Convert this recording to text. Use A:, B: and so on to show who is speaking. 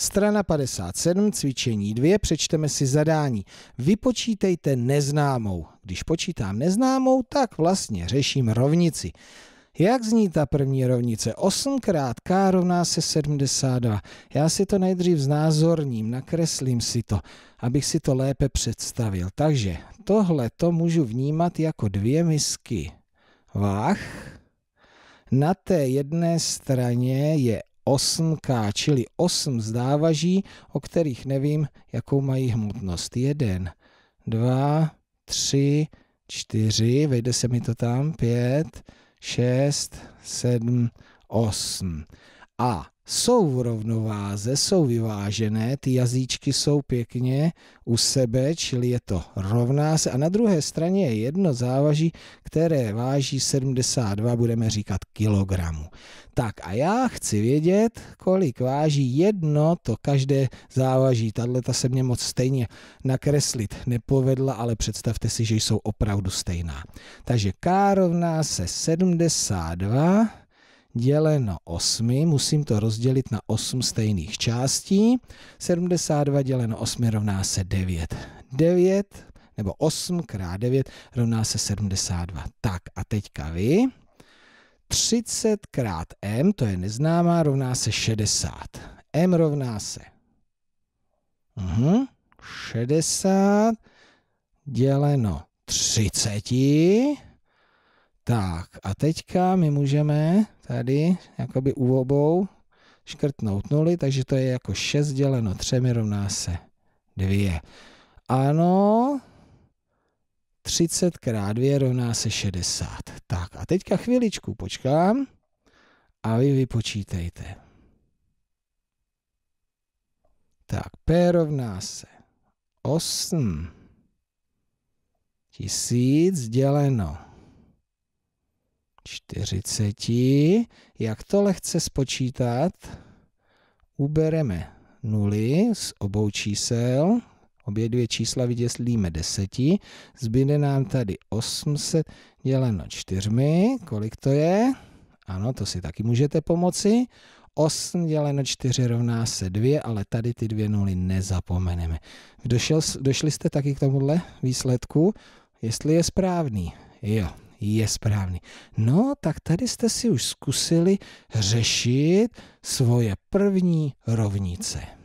A: Strana 57, cvičení 2, přečteme si zadání. Vypočítejte neznámou. Když počítám neznámou, tak vlastně řeším rovnici. Jak zní ta první rovnice? 8 krát k rovná se 72. Já si to nejdřív znázorním, nakreslím si to, abych si to lépe představil. Takže tohle to můžu vnímat jako dvě misky. Váh. Na té jedné straně je 8K, čili 8 zdávaží, o kterých nevím, jakou mají hmotnost. 1, 2, 3, 4, vejde se mi to tam, 5, 6, 7, 8. A jsou v rovnováze, jsou vyvážené, ty jazyčky jsou pěkně u sebe, čili je to rovná se. A na druhé straně je jedno závaží, které váží 72, budeme říkat kilogramů. Tak a já chci vědět, kolik váží jedno, to každé závaží. Tahle ta se mě moc stejně nakreslit nepovedla, ale představte si, že jsou opravdu stejná. Takže K rovná se 72 děleno 8, musím to rozdělit na 8 stejných částí. 72 děleno 8 rovná se 9. 9 nebo 8 krát 9 rovná se 72. Tak a teďka vy. 30 krát m, to je neznámá, rovná se 60. m rovná se uhum, 60 děleno 30 tak a teďka my můžeme tady jakoby u obou škrtnout nuly, takže to je jako 6 děleno 3 rovná se 2. Ano, 30 krát 2 rovná se 60. Tak a teďka chviličku počkám a vy vypočítejte. Tak, P rovná se 8 tisíc děleno 40. Jak to lehce spočítat? Ubereme nuly z obou čísel, obě dvě čísla vyděslíme deseti, zbyde nám tady 800 děleno čtyřmi, kolik to je? Ano, to si taky můžete pomoci. 8 děleno 4 rovná se 2, ale tady ty dvě nuly nezapomeneme. Došel, došli jste taky k tomuhle výsledku, jestli je správný. Jo, je správný. No, tak tady jste si už zkusili řešit svoje první rovnice.